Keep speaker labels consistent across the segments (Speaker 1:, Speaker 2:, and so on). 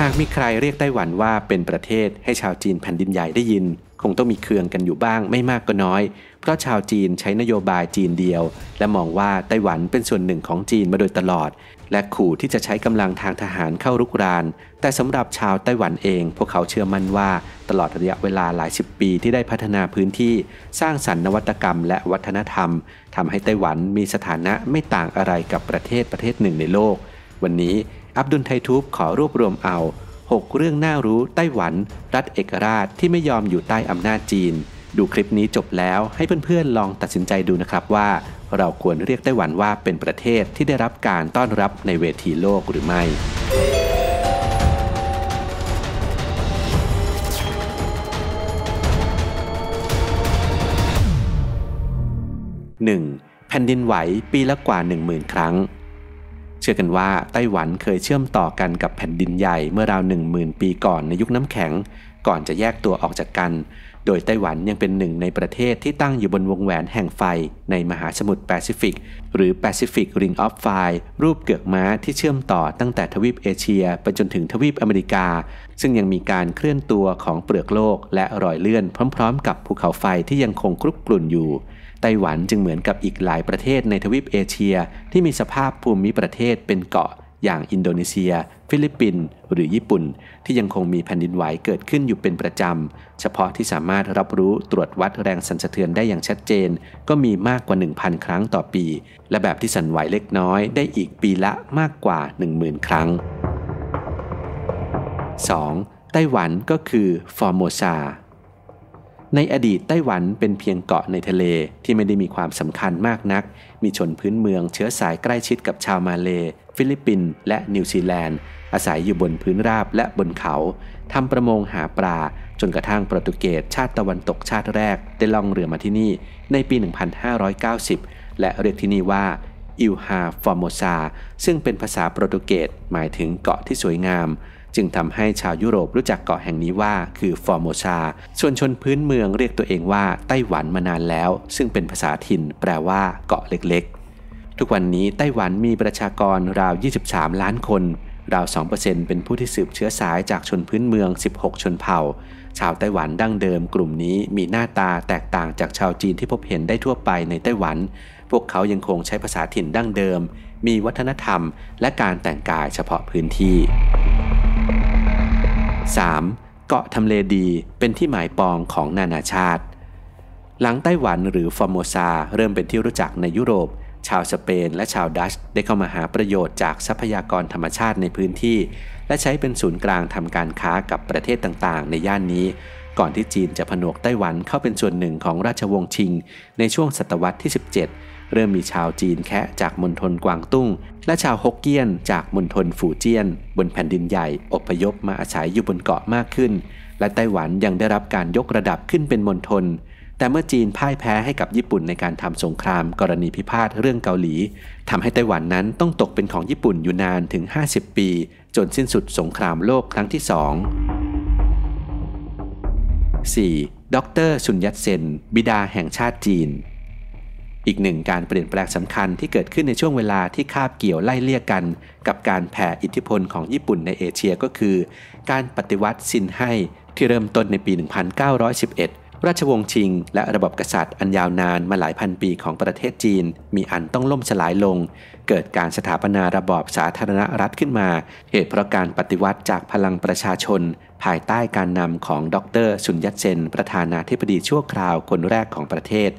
Speaker 1: หากมีใครเรียกไต้หวันว่าเป็นประเทศ ให้ชาวจีนแผ่นดินใหญ่ได้ยิน คงต้องมีเคืองกันอยู่บ้างไม่มากก็น้อย เพราะชาวจีนใช้นโยบายจีนเดียว และมองว่าไต้หวันเป็นส่วนหนึ่งของจีนมาโดยตลอด และขู่ที่จะใช้กำลังทางทหารเข้ารุกราน แต่สำหรับชาวไต้หวันเอง พวกเขาเชื่อมั่นว่าตลอดระยะเวลาหลายสิบปีที่ได้พัฒนาพื้นที่สร้างสรรค์นวัตกรรมและวัฒนธรรมทำให้ไต้หวันมีสถานะไม่ต่างอะไรกับประเทศประเทศหนึ่งในโลก วันนี้อับดุลไททูบขอรวบรวมเอา 6 เรื่องน่ารู้ไต้หวัน รัฐเอกราชที่ไม่ยอมอยู่ใต้อำนาจจีน ดูคลิปนี้จบแล้วให้เพื่อนๆลองตัดสินใจดูนะครับว่า เราควรเรียกไต้หวันว่าเป็นประเทศที่ได้รับการต้อนรับในเวทีโลกหรือไม่หนึ่งแผ่นดินไหวปีละกว่า 10,000 ครั้งชื่อกันว่าไต้หวันเคยเชื่อมต่อกันกับแผ่นดินใหญ่เมื่อราว10,000ปีก่อนในยุคน้ำแข็งก่อนจะแยกตัวออกจากกัน โดยไต้หวันยังเป็นหนึ่งในประเทศที่ตั้งอยู่บนวงแหวนแห่งไฟในมหาสมุทรแปซิฟิกหรือ Pacific Ring of Fire รูปเกือกม้าที่เชื่อมต่อตั้งแต่ทวีปเอเชียไปจนถึงทวีปอเมริกา ซึ่งยังมีการเคลื่อนตัวของเปลือกโลกและรอยเลื่อน พร้อม ๆ กับภูเขาไฟที่ยังคงคลุกกลุ่นอยู่ไต้หวันจึงเหมือนกับอีกหลายประเทศในทวีปเอเชียที่มีสภาพภูมิประเทศเป็นเกาะ อย่างอินโดนีเซีย ฟิลิปปินส์หรือญี่ปุ่น ที่ยังคงมีแผ่นดินไหวเกิดขึ้นอยู่เป็นประจำ เฉพาะที่สามารถรับรู้ตรวจวัดแรงสั่นสะเทือนได้อย่างชัดเจน ก็มีมากกว่า 1,000 ครั้งต่อปี และแบบที่สั่นไหวเล็กน้อยได้อีกปีละมากกว่า 10,000 ครั้ง 2. ไต้หวันก็คือฟอร์โมซาในอดีตไต้หวันเป็นเพียงเกาะในทะเลที่ไม่ได้มีความสำคัญมากนัก มีชนพื้นเมืองเชื้อสายใกล้ชิดกับชาวมาเลฟิลิปปินส์และนิวซีแลนด์ อาศัยอยู่บนพื้นราบและบนเขาทำประมงหาปลาจนกระทั่งโปรตุเกสชาติตะวันตกชาติแรก ได้ล่องเรือมาที่นี่ในปี 1590 และเรียกที่นี่ว่า อิลฮาฟอร์โมซาซึ่งเป็นภาษาโปรตุเกสหมายถึงเกาะที่สวยงามจึงทำให้ชาวยุโรปรู้จักเกาะแห่งนี้ว่าคือฟอร์โมชา ส่วนชนพื้นเมืองเรียกตัวเองว่า ไต้หวันมานานแล้ว ซึ่งเป็นภาษาถิ่นแปลว่าเกาะเล็กๆ ทุกวันนี้ไต้หวันมีประชากรราว 23 ล้านคน ราว 2%เป็นผู้ที่สืบเชื้อสายจากชนพื้นเมือง 16 ชนเผ่า ชาวไต้หวันดั้งเดิมกลุ่มนี้มีหน้าตาแตกต่างจากชาวจีนที่พบเห็นได้ทั่วไปในไต้หวัน พวกเขายังคงใช้ภาษาถิ่นดั้งเดิม มีวัฒนธรรมและการแต่งกายเฉพาะพื้นที่ 3. เกาะทำเลดีเป็นที่หมายปองของนานาชาติ หลังไต้หวันหรือฟอร์โมซาเริ่มเป็นที่รู้จักในยุโรป ชาวสเปนและชาวดัชได้เข้ามาหาประโยชน์จากทรัพยากรธรรมชาติในพื้นที่ และใช้เป็นศูนย์กลางทำการค้ากับประเทศต่างๆ ในย่านนี้ ก่อนที่จีนจะผนวกไต้หวันเข้าเป็นส่วนหนึ่งของราชวงศ์ชิง ในช่วงศตวรรษที่17เริ่มมีชาวจีนแคะจากมณฑลกวางตุ้ง และชาวฮกเกี้ยนจากมณฑลฝูเจี้ยน บนแผ่นดินใหญ่อพยพมาอาศัยอยู่บนเกาะมากขึ้น และไต้หวันยังได้รับการยกระดับขึ้นเป็นมณฑลแต่เมื่อจีนพ่ายแพ้ให้กับญี่ปุ่นในการทำสงครามกรณีพิพาทเรื่องเกาหลีทำให้ไต้หวันนั้นต้องตกเป็นของญี่ปุ่นอยู่นานถึง 50 ปี จนสิ้นสุดสงครามโลกครั้งที่สอง 4. ดรสุนยัตเซนบิดาแห่งชาติจีนอีกหนึ่งการเปลี่ยนแปลงสำคัญที่เกิดขึ้นในช่วงเวลาที่คาบเกี่ยวไล่เลี่ยกัน กับการแผ่อิทธิพลของญี่ปุ่นในเอเชียก็คือการปฏิวัติซินไห้ที่เริ่มต้นในปี 1911 ราชวงศ์ชิงและระบบกษัตริย์อันยาวนานมาหลายพันปีของประเทศจีน มีอันต้องล่มสลายลง เกิดการสถาปนาระบอบสาธารณรัฐขึ้นมา เหตุเพราะการปฏิวัติจากพลังประชาชน ภายใต้การนำของดรสุนยัตเซนประธานาธิบดีชั่วคราวคนแรกของประเทศ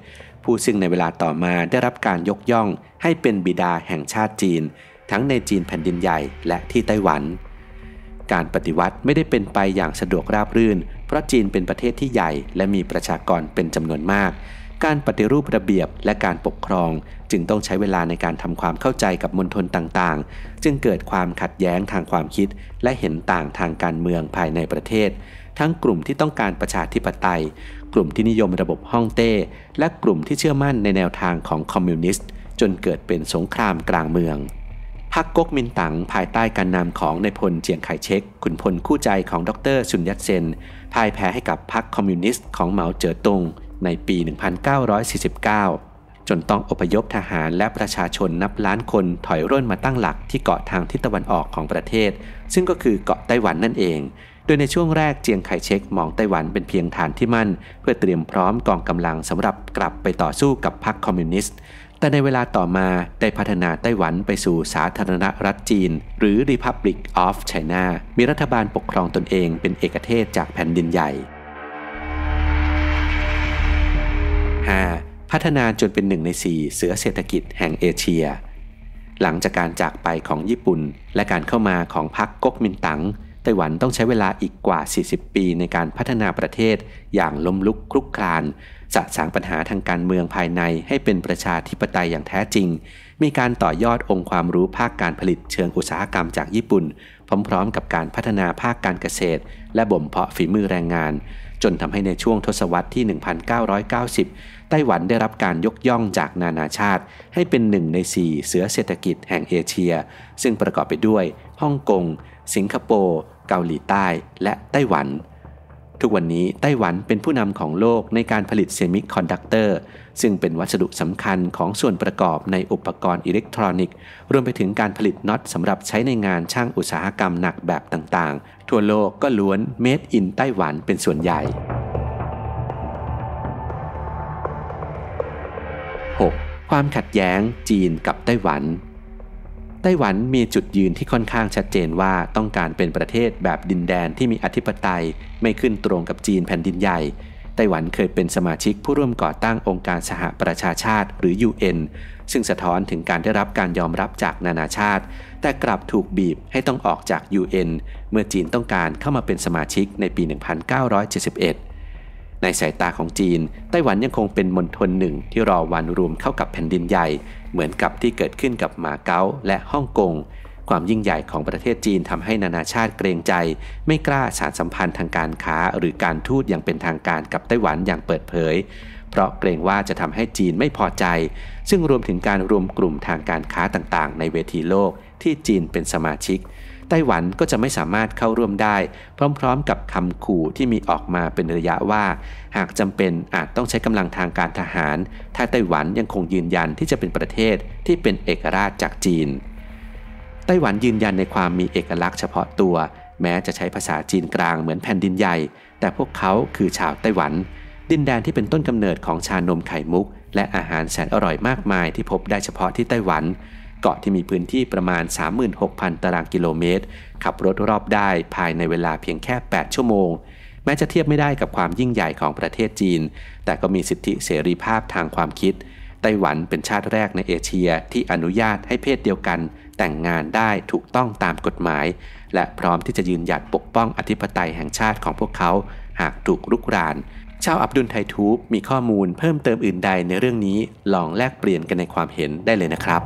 Speaker 1: ผู้ซึ่งในเวลาต่อมาได้รับการยกย่องให้เป็นบิดาแห่งชาติจีน ทั้งในจีนแผ่นดินใหญ่และที่ไต้หวัน การปฏิวัติไม่ได้เป็นไปอย่างสะดวกราบรื่น เพราะจีนเป็นประเทศที่ใหญ่และมีประชากรเป็นจำนวนมากการปฏิรูประเบียบและการปกครองจึงต้องใช้เวลาในการทำความเข้าใจกับมณฑลต่างๆ จึงเกิดความขัดแย้งทางความคิดและเห็นต่างทางการเมืองภายในประเทศ ทั้งกลุ่มที่ต้องการประชาธิปไตย กลุ่มที่นิยมระบบฮ่องเต้ และกลุ่มที่เชื่อมั่นในแนวทางของคอมมิวนิสต์จนเกิดเป็นสงครามกลางเมืองพรรคก๊กมินตั๋งภายใต้การนำของนายพลเจียงไคเชกขุนพลคู่ใจของดรซุนยัตเซนพ่ายแพ้ให้กับพรรคคอมมิวนิสต์ของเหมาเจ๋อตงในปี 1949 จนต้องอพยพทหารและประชาชนนับล้านคนถอยร่นมาตั้งหลักที่เกาะทางทิศตะวันออกของประเทศ ซึ่งก็คือเกาะไต้หวันนั่นเอง โดยในช่วงแรกเจียงไคเชกมองไต้หวันเป็นเพียงฐานที่มั่น เพื่อเตรียมพร้อมกองกำลังสำหรับกลับไปต่อสู้กับพรรคคอมมิวนิสต์ แต่ในเวลาต่อมาได้พัฒนาไต้หวันไปสู่สาธารณรัฐจีน หรือ Republic of China มีรัฐบาลปกครองตนเอง เป็นเอกเทศจากแผ่นดินใหญ่5พัฒนาจนเป็นหนึ่งใน 4 เสือเศรษฐกิจแห่งเอเชีย หลังจากการจากไปของญี่ปุ่น และการเข้ามาของพรรคก๊กมินตั๋งไต้หวันต้องใช้เวลาอีกกว่า 40 ปีในการพัฒนาประเทศอย่างล้มลุกคลุกคลานสะสางปัญหาทางการเมืองภายในให้เป็นประชาธิปไตยอย่างแท้จริง มีการต่อยอดองค์ความรู้ภาคการผลิตเชิงอุตสาหกรรมจากญี่ปุ่น พร้อม ๆ กับการพัฒนาภาคการเกษตร และบ่มเพาะฝีมือแรงงานจนทำให้ในช่วงทศวรรษที่ 1990 ไต้หวันได้รับการยกย่องจากนานาชาติ ให้เป็นหนึ่งใน4เสือเศรษฐกิจแห่งเอเชีย ซึ่งประกอบไปด้วยฮ่องกง สิงคโปร์ เกาหลีใต้ และไต้หวันทุกวันนี้ ไต้หวันเป็นผู้นำของโลกในการผลิตเซมิคอนดักเตอร์ ซึ่งเป็นวัสดุสำคัญของส่วนประกอบในอุปกรณ์อิเล็กทรอนิกส์ รวมไปถึงการผลิตน็อตสำหรับใช้ในงานช่างอุตสาหกรรมหนักแบบต่าง ๆ ทั่วโลกก็ล้วน Made in ไต้หวันเป็นส่วนใหญ่ 6. ความขัดแย้ง จีนกับไต้หวันไต้หวันมีจุดยืนที่ค่อนข้างชัดเจนว่าต้องการเป็นประเทศแบบดินแดนที่มีอธิปไตย ไม่ขึ้นตรงกับจีนแผ่นดินใหญ่ ไต้หวันเคยเป็นสมาชิกผู้ร่วมก่อตั้งองค์การสหประชาชาติหรือ UN ซึ่งสะท้อนถึงการได้รับการยอมรับจากนานาชาติ แต่กลับถูกบีบให้ต้องออกจาก UN เมื่อจีนต้องการเข้ามาเป็นสมาชิกในปี 1971 ในสายตาของจีน ไต้หวันยังคงเป็นมณฑลหนึ่ง ที่รอวันรวมเข้ากับแผ่นดินใหญ่เหมือนกับที่เกิดขึ้นกับมาเก๊าและฮ่องกง ความยิ่งใหญ่ของประเทศจีนทำให้นานาชาติเกรงใจ ไม่กล้าสานสัมพันธ์ทางการค้าหรือการทูตอย่างเป็นทางการกับไต้หวันอย่างเปิดเผย เพราะเกรงว่าจะทำให้จีนไม่พอใจ ซึ่งรวมถึงการรวมกลุ่มทางการค้าต่างๆในเวทีโลกที่จีนเป็นสมาชิกไต้หวันก็จะไม่สามารถเข้าร่วมได้ พร้อมๆ กับคำขู่ที่มีออกมาเป็นระยะว่า หากจำเป็นอาจต้องใช้กำลังทางการทหารถ้าไต้หวันยังคงยืนยันที่จะเป็นประเทศที่เป็นเอกราชจากจีน ไต้หวันยืนยันในความมีเอกลักษณ์เฉพาะตัว แม้จะใช้ภาษาจีนกลางเหมือนแผ่นดินใหญ่ แต่พวกเขาคือชาวไต้หวัน ดินแดนที่เป็นต้นกำเนิดของชานมไข่มุก และอาหารแสนอร่อยมากมายที่พบได้เฉพาะที่ไต้หวันเกาะที่มีพื้นที่ประมาณ 36,000 ตารางกิโลเมตร ขับรถรอบได้ภายในเวลาเพียงแค่ 8 ชั่วโมง แม้จะเทียบไม่ได้กับความยิ่งใหญ่ของประเทศจีน แต่ก็มีสิทธิเสรีภาพทางความคิด ไต้หวันเป็นชาติแรกในเอเชียที่อนุญาตให้เพศเดียวกัน แต่งงานได้ถูกต้องตามกฎหมาย และพร้อมที่จะยืนหยัดปกป้องอธิปไตยแห่งชาติของพวกเขา หากถูกรุกรานชาวอับดุลไททูบมีข้อมูลเพิ่มเติมอื่นใดในเรื่องนี้ ลองแลกเปลี่ยนกันในความเห็นได้เลยนะครับ